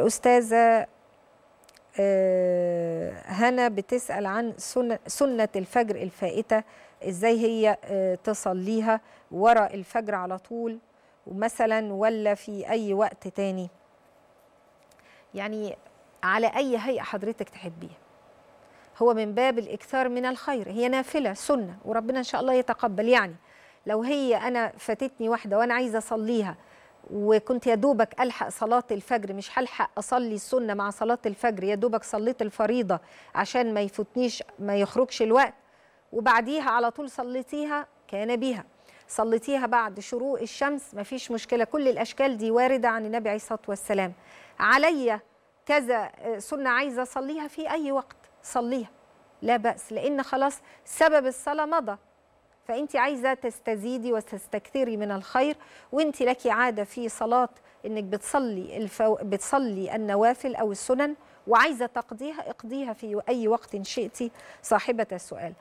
الأستاذة آه، هنا بتسأل عن سنة الفجر الفائتة إزاي هي آه، تصليها وراء الفجر على طول مثلا ولا في أي وقت تاني يعني على أي هيئة حضرتك تحبيها هو من باب الإكثار من الخير هي نافلة سنة وربنا إن شاء الله يتقبل يعني لو هي أنا فاتتني واحدة وأنا عايزة أصليها وكنت يا دوبك الحق صلاه الفجر مش هلحق اصلي السنه مع صلاه الفجر يا دوبك صليت الفريضه عشان ما يفوتنيش ما يخرجش الوقت وبعديها على طول صليتيها كان بها صليتيها بعد شروق الشمس ما فيش مشكله كل الاشكال دي وارده عن النبي عليه الصلاه والسلام عليا كذا آه، سنه عايزه اصليها في اي وقت صليها لا باس لان خلاص سبب الصلاه مضى فأنت عايزة تستزيدي وتستكثري من الخير وأنت لك عادة في صلاة أنك بتصلي, الفو... بتصلي النوافل أو السنن وعايزة تقضيها اقضيها في أي وقت شئت صاحبة السؤال